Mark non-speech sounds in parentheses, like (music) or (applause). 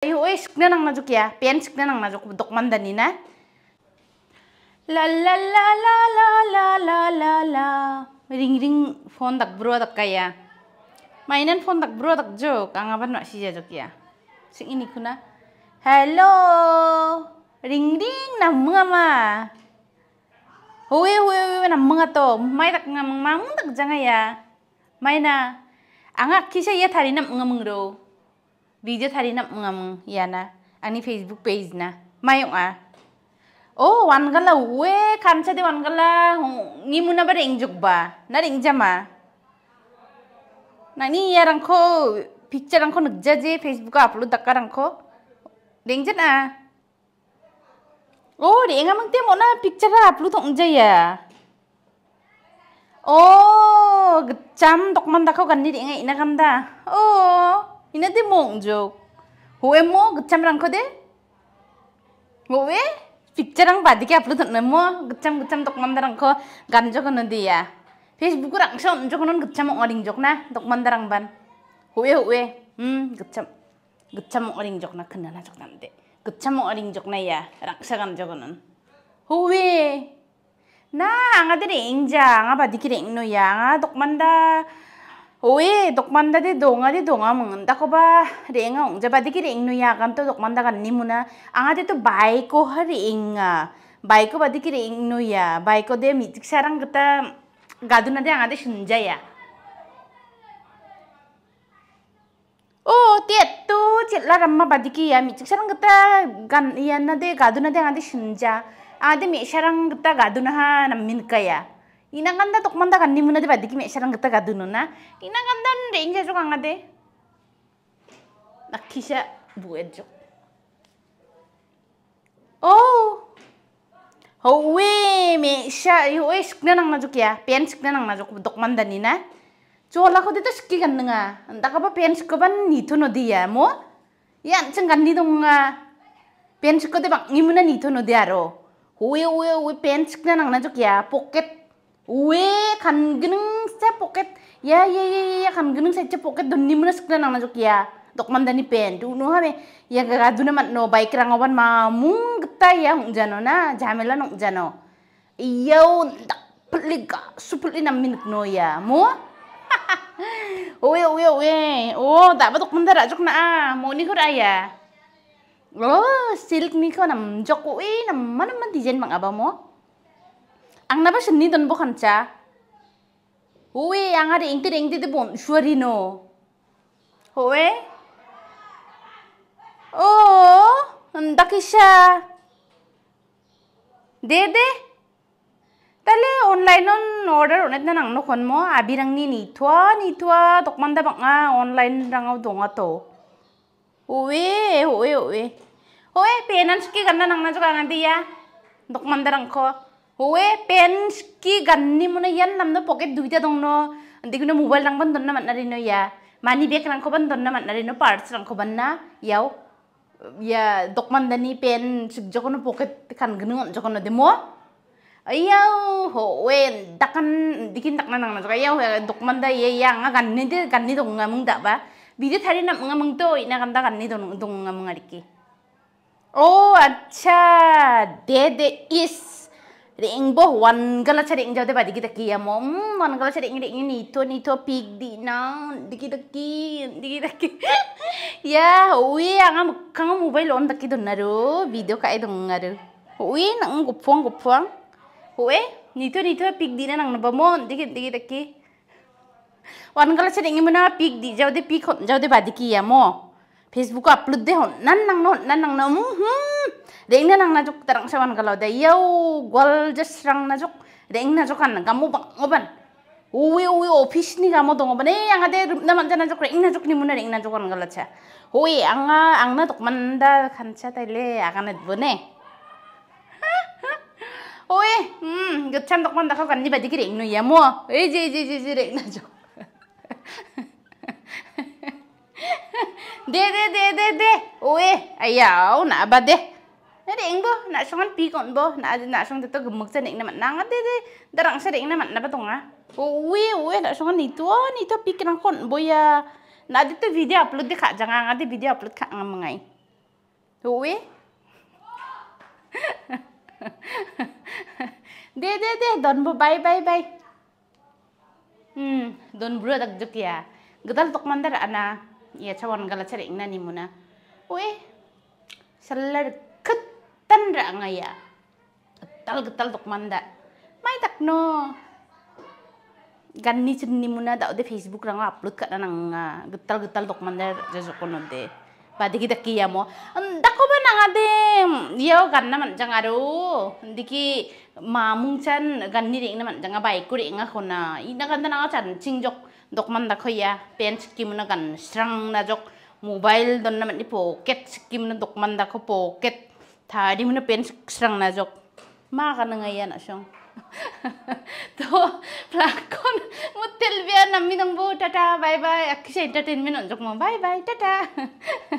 ayo oi sikna nang ya pian sikna nang najuk dok na la ring ring phone tak bro tak kaya mainan phone tak bro jok nak ya ini kuna hello ring ring to mai tak ngamang mang tak janga ya mai na angak kisah ya thari na mga video thari nap ngam yana ani facebook page na mayong a o wan gala we kham cha de wan gala ngi muna ba ring juk ba na ring jama nani yarang ko picture rang ko nukja je facebook upload dakka rang ko ring jana o ring amang te mo na picture ra upload ong ja ya o cham dokman dakho ganni ring ina kam da o inati mong jok huwe mo gecam rang kode huwe picture rang padi ke upload na e mo gecam gecam tok man rang ko gan jok no dia ya. facebook rang shon jok non gecam mong oring jok na tok man rang ban huwe huwe hmm gecam gecam mong oring jok na kena na jok nan gecam oring jok na ya rang sagan jok non huwe na anga de ring ja anga padi ke ya anga tok Oe, dokmanda de donga de donga mengen tako ba renga ong jaba dikir ing nu yakan to na. kan nimuna anga de to baiko hari inga baiko ba dikir ing nu ya baiko de mitik sarang kata gaduna de anga de shunja ya Oh, tiet tu la ramma badiki ya mitik sarang kata gan iya na de gaduna de anga de shunja anga de mi sarang kata gaduna ha min kaya Inanganda tok manda kan ni muna dibadiki me sharang kata kadununa. kanda nde inja jo kanga de. Nakisha buet jok. Oh. Howe me sha yo es kna nang majuk ya. Pen sikna nang majuk dok manda ni na. Jo ala ko de to sikki kan nga. Anda ka pa pian ban ni to no dia ya, mo. Ya ceng kan ni dong nga. Pen sikko di bang ni muna ni to no dia ya ro. Howe howe howe pian sikna nang majuk ya. Poket Uwe kan geneng poket ya, ya ya ya ya kan geneng se poket don mana kena nang masuk ya. Dok mandani dani pen tu no habe ya gaga duna mat no baik rang oban ma mung kita ya ung jano na jamela nong jano. Iya ndak pelik supeli nam minut no ya mo. (laughs) Uwe uwe uwe oh tak batuk mentar ajuk na mau ni kur ayah. Oh, silik ni nam jok uwe nam mana mantijen mang abang ang napa sini ton bo khancha uwe yang ada ingti ingti te bon shuari no oh ndakisha de de tale online on order onet na nang no kon mo abirang ni nithwa nithwa tokman da banga online rangau donga to uwe uwe uwe uwe penan suki kanna nang na juga ngadi ya tokman da rang ko ওয়ে পেন কি গান্নি মনে ইয়ান নাম না পকেট দুইটা দং ন মোবাইল রং বান্ধন না মান্নারি ন ইয়া মানি বেগ রং খবান ধন না মান্নারি ন পার্স রং না ইয়াও ইয়া দকমান্দানি পেন যখন পকেট খান গনু যখন দেম ইয়াও হো ওয়ে দাকান দিকিন দাক না না ইয়াও দকমান্দা ইয়া ইয়া আঙা গান্নি দে গান্নি দং না দাবা বিদে থাৰি না মুং মুং তো ইনা গান্দা গান্নি দং দং না মুং কি ও আচ্ছা দে দে ইস Ring boh wan gala cari ing jauh badi kita kia ya. mo wan gala cari ing ring ini to ni to pig di na diki diki diki diki (laughs) ya ui angam kang mobile on daki don naru video kai don naru ui nang gupuang gupuang ui ni to ni to pig di na nang nabamo diki diki diki wan gala cari ing mana pig di jauh deh pig jauh deh badi kia mo Facebook upload दे होन नन नंग known none नंग नमु हम रेंग ना नंग ना जुक तरंग सवन गलो दे यो गोल जस रंग ना जुक रेंग ना जुक अन गमु बंग ओबन ओवे ओवे ऑफिस नि गमो दंग बने आंगा दे ना मन जाना जुक रेंग ना जुक नि मुना रेंग ना जुक अन गलो छा होय आंगा आंगना दुक मंदा खनचा तैले आगाने बने ओए हम गच्छन दुक मंदा खन नि बादि रेंग je यमो ए जे जे de de de de de, oe ayaw na ba de na ding bo na songan pi kon bo na na song to gemuk sa ding naman nang de de darang sa ding naman na ba a oe oe na songan ni to ni to pi kan kon bo ya na to video upload de kak, jangan ang video upload kak ngam ngai oe de de de don bo bye bye bye hmm don bro dak juk ya gedal tok mandar ana ya cawan gala cari ingna nani muna we seler ketan ra ngaya getal getal tok manda mai tak no gan ni chun ni muna da de facebook rang upload ka nang getal getal tok manda jajo de diki daki yamo dako ba na ngade yeo gan na man janga ro diki ma mung chan gan ni ring na man janga bai ku ring ko na ina gan na chan ching jok dok man da khoya pen kim na gan strang na jok mobile don na man ni pocket kim na dok man da ko pocket tha di mun pen strang na jok ma gan nga ya na shong तो प्लाकोन मुत्तेल बिया नम्मी दंगबो tata bye bye Akshay entertainment अंजक मो bye bye Tata